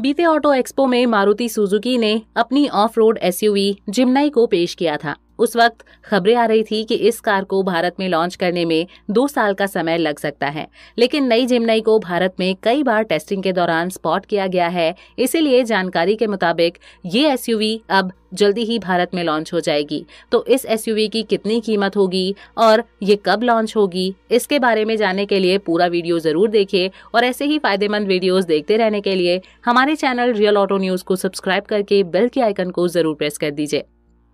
बीते auto expo में Maruti Suzuki ने अपनी ऑफ रोड एसयूवी जिमनाई को पेश किया था उस वक्त खबरें आ रही थी कि इस कार को भारत में लॉन्च करने में दो साल का समय लग सकता है लेकिन नई जिमनाई को भारत में कई बार टेस्टिंग के दौरान स्पॉट किया गया है इसीलिए जानकारी के मुताबिक ये एसयूवी अब जल्दी ही भारत में लॉन्च हो जाएगी तो इस एसयूवी की कितनी कीमत होगी और ये कब लॉन्च होगी इसके बारे में जानने के लिए पूरा वीडियो ज़रूर देखिए और ऐसे ही फायदेमंद वीडियो देखते रहने के लिए हमारे चैनल रियल ऑटो न्यूज़ को सब्सक्राइब करके बेल के आइकन को ज़रूर प्रेस कर दीजिए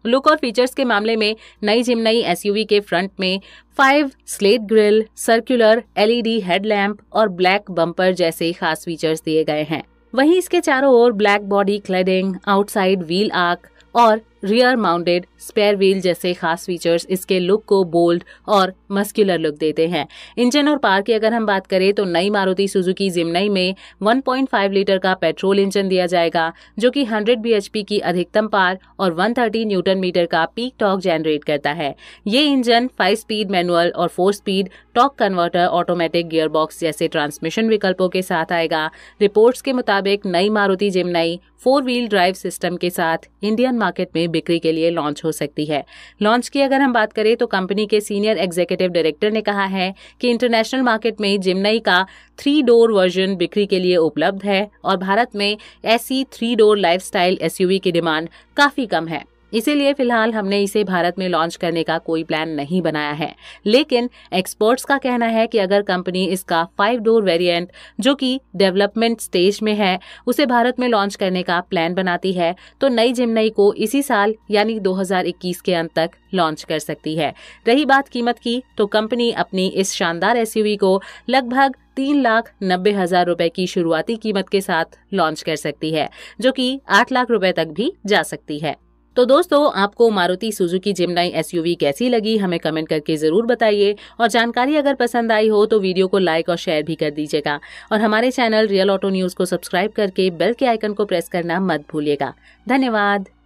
लुक और फीचर्स के मामले में नई जिमनई एसयूवी के फ्रंट में five slat grill circular LED headlamp और ब्लैक बम्पर जैसे खास फीचर्स दिए गए हैं वहीं इसके चारों ओर black body cladding outside wheel arch और रियर माउंटेड स्पेयर व्हील जैसे खास फीचर्स इसके लुक को बोल्ड और मस्क्यूलर लुक देते हैं इंजन और पार की अगर हम बात करें तो नई मारुति सुजुकी जिमनई में 1.5 लीटर का पेट्रोल इंजन दिया जाएगा जो कि 100 बीएचपी की अधिकतम पार और 130 न्यूटन मीटर का पीक टॉक जनरेट करता है ये इंजन फाइव स्पीड मैनुअल और four speed torque converter automatic gearbox जैसे ट्रांसमिशन विकल्पों के साथ आएगा रिपोर्ट्स के मुताबिक नई Maruti Jimny four wheel drive system के साथ इंडियन मार्केट में बिक्री के लिए लॉन्च हो सकती है लॉन्च की अगर हम बात करें तो कंपनी के सीनियर एग्जीक्यूटिव डायरेक्टर ने कहा है कि इंटरनेशनल मार्केट में जिमनई का थ्री डोर वर्जन बिक्री के लिए उपलब्ध है और भारत में ऐसी थ्री डोर लाइफ एसयूवी की डिमांड काफ़ी कम है इसीलिए फिलहाल हमने इसे भारत में लॉन्च करने का कोई प्लान नहीं बनाया है लेकिन एक्सपर्ट्स का कहना है कि अगर कंपनी इसका फाइव डोर वेरिएंट जो कि डेवलपमेंट स्टेज में है उसे भारत में लॉन्च करने का प्लान बनाती है तो नई जिमनई को इसी साल यानी 2021 के अंत तक लॉन्च कर सकती है रही बात कीमत की तो कंपनी अपनी इस शानदार एस को लगभग तीन लाख नब्बे हजार रूपए की शुरुआती कीमत के साथ लॉन्च कर सकती है जो कि आठ लाख रुपए तक भी जा सकती है तो दोस्तों आपको मारुति सुजुकी जिमनाई एसयूवी कैसी लगी हमें कमेंट करके ज़रूर बताइए और जानकारी अगर पसंद आई हो तो वीडियो को लाइक और शेयर भी कर दीजिएगा और हमारे चैनल रियल ऑटो न्यूज़ को सब्सक्राइब करके बेल के आइकन को प्रेस करना मत भूलिएगा धन्यवाद